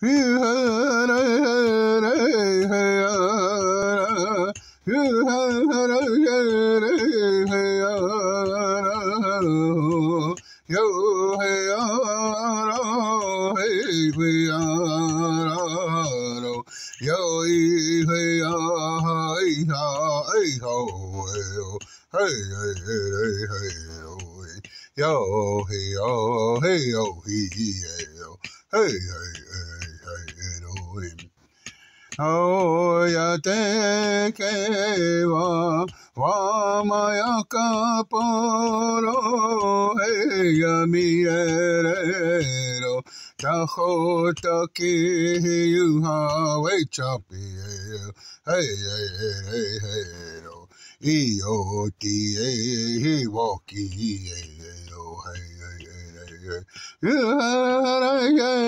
yo, hey, oh, hey, oh, hey, he, hey, oh, hey, hey, hey. Purim. Oyate keva vamaya kaporo eyami erero Tahota ki yuha wechapi hey hey hey Iyo ti e woki e yo hey hey hey hey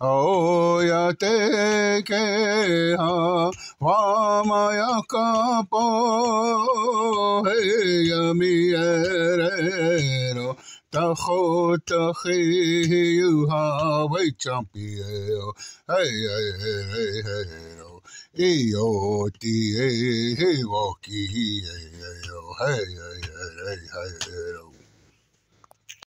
Oyate keha vamaya kapo heyami erero Tacho tachi yuha vechampio heyero Ioti ehevoki heyero heyero